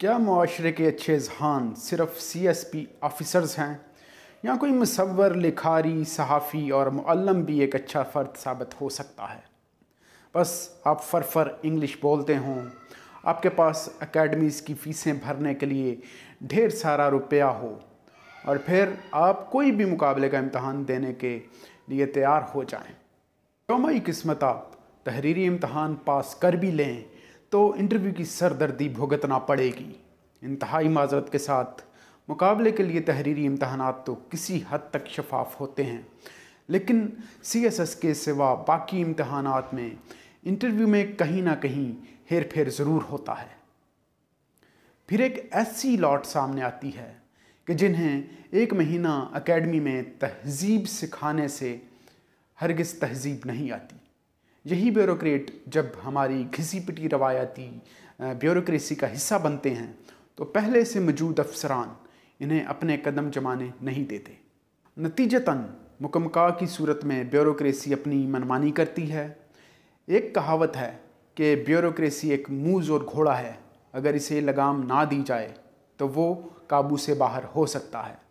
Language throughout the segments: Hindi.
क्या माशरे के अच्छे जहान सिर्फ सी एस पी ऑफिसर्स हैं या कोई मसवर लिखारी सहाफ़ी और मुअल्लम भी एक अच्छा फ़र्द साबित हो सकता है बस आप फर फर इंग्लिश बोलते हों आपके पास अकेडमीज़ की फ़ीसें भरने के लिए ढेर सारा रुपया हो और फिर आप कोई भी मुकाबले का इम्तहान देने के लिए तैयार हो जाएं। मई किस्मत आप तहरीरी इम्तहान पास कर भी लें तो इंटरव्यू की सरदर्दी भुगतना पड़ेगी इंतहाई माजरत के साथ मुकाबले के लिए तहरीरी इम्तहान तो किसी हद तक शफाफ होते हैं लेकिन सी एस एस के सिवा बाकी इम्तहान में इंटरव्यू में कहीं ना कहीं हेर फेर ज़रूर होता है फिर एक ऐसी लॉट सामने आती है कि जिन्हें एक महीना एकेडमी में तहजीब सिखाने से हरगज़ तहजीब नहीं आती यही ब्यूरोक्रेट जब हमारी घिसी पिटी रवायती ब्यूरोक्रेसी का हिस्सा बनते हैं तो पहले से मौजूद अफसरान इन्हें अपने कदम जमाने नहीं देते नतीजतन मुकमका की सूरत में ब्यूरोक्रेसी अपनी मनमानी करती है एक कहावत है कि ब्यूरोक्रेसी एक मूज और घोड़ा है अगर इसे लगाम ना दी जाए तो वो काबू से बाहर हो सकता है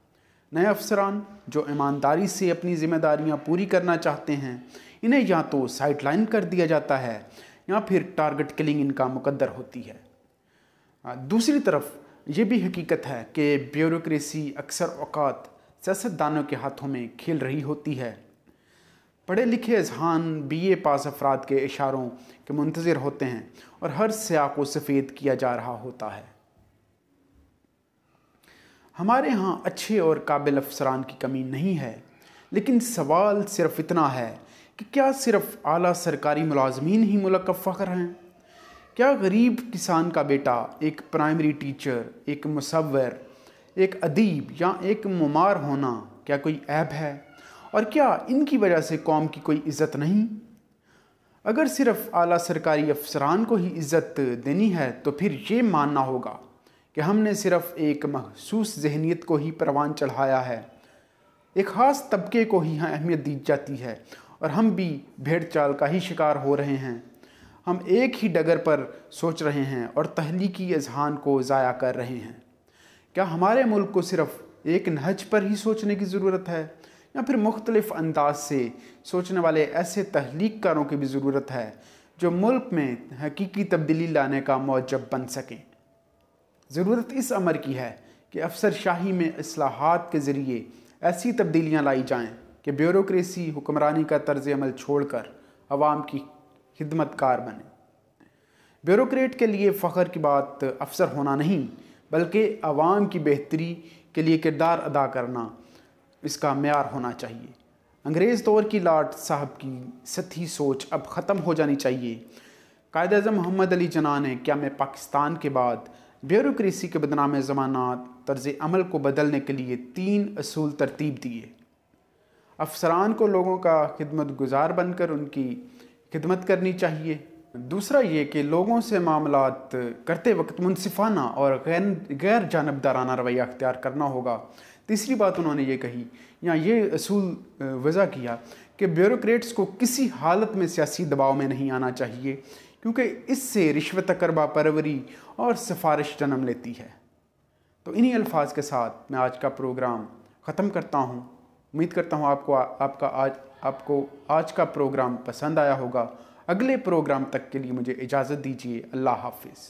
नए अफसरान जो ईमानदारी से अपनी ज़िम्मेदारियाँ पूरी करना चाहते हैं इन्हें या तो साइडलाइन कर दिया जाता है या फिर टारगेट किलिंग इनका मुकद्दर होती है दूसरी तरफ ये भी हकीकत है कि ब्यूरोसी अक्सर अवकात सियासतदानों के हाथों में खेल रही होती है पढ़े लिखे अजहान बी ए पास अफराद के इशारों के मुंतज़र होते हैं और हर सयाह को सफ़ेद किया जा रहा होता है हमारे यहाँ अच्छे और काबिल अफसरान की कमी नहीं है लेकिन सवाल सिर्फ इतना है कि क्या सिर्फ आला सरकारी मुलाजमीन ही मुल्क का फ़ख्र हैं क्या गरीब किसान का बेटा एक प्राइमरी टीचर एक मुसवर एक अदीब या एक ममार होना क्या कोई ऐब है और क्या इनकी वजह से कौम की कोई इज़्ज़त नहीं अगर सिर्फ़ आला सरकारी अफसरान को ही इज़्ज़त देनी है तो फिर ये मानना होगा कि हमने सिर्फ एक मखसूस जहनीत को ही परवान चढ़ाया है एक ख़ास तबके को ही यहाँ अहमियत दी जाती है और हम भी भेड़ चाल का ही शिकार हो रहे हैं हम एक ही डगर पर सोच रहे हैं और तहलीकी अजहान को ज़ाया कर रहे हैं क्या हमारे मुल्क को सिर्फ एक नहज पर ही सोचने की ज़रूरत है या फिर मुख्तलिफ अंदाज से सोचने वाले ऐसे तहलीक कारों की भी ज़रूरत है जो मुल्क में हकीकी तब्दीली लाने का मौजब बन सकें ज़रूरत इस अमर की है कि अफसर शाही में असलाहत के ज़रिए ऐसी तब्दीलियाँ लाई जाएँ कि ब्यूरोसी हुक्मरानी का तर्ज अमल छोड़ कर आवाम की कार बने ब्यूरोट के लिए फ़ख्र की बात अफसर होना नहीं बल्कि आवाम की बेहतरी के लिए किरदार अदा करना इसका मैार होना चाहिए अंग्रेज़ दौर की लाट साहब की सती सोच अब ख़त्म हो जानी चाहिए कायद अजम मोहम्मद अली जना ने क्या मैं पाकिस्तान के बाद ब्यूरोसी के बदनाम ज़माना तर्ज अमल को बदलने के लिए तीन असूल तरतीब दिए अफसरान को लोगों का खिदमत गुजार बनकर उनकी खिदमत करनी चाहिए दूसरा ये कि लोगों से मामला करते वक्त मुनसिफाना और गैर गैर जानबदाराना रवैया अख्तियार करना होगा तीसरी बात उन्होंने ये कही या ये असूल वज़ा किया कि ब्यूरोट्स को किसी हालत में सियासी दबाव में नहीं आना चाहिए क्योंकि इससे रिश्वत करबा परवरी और सिफारिश जन्म लेती है तो इन्हीं अल्फाज के साथ मैं आज का प्रोग्राम ख़त्म करता हूँ उम्मीद करता हूँ आपको आ, आपका आज आपको आज का प्रोग्राम पसंद आया होगा अगले प्रोग्राम तक के लिए मुझे इजाज़त दीजिए अल्लाह हाफिज़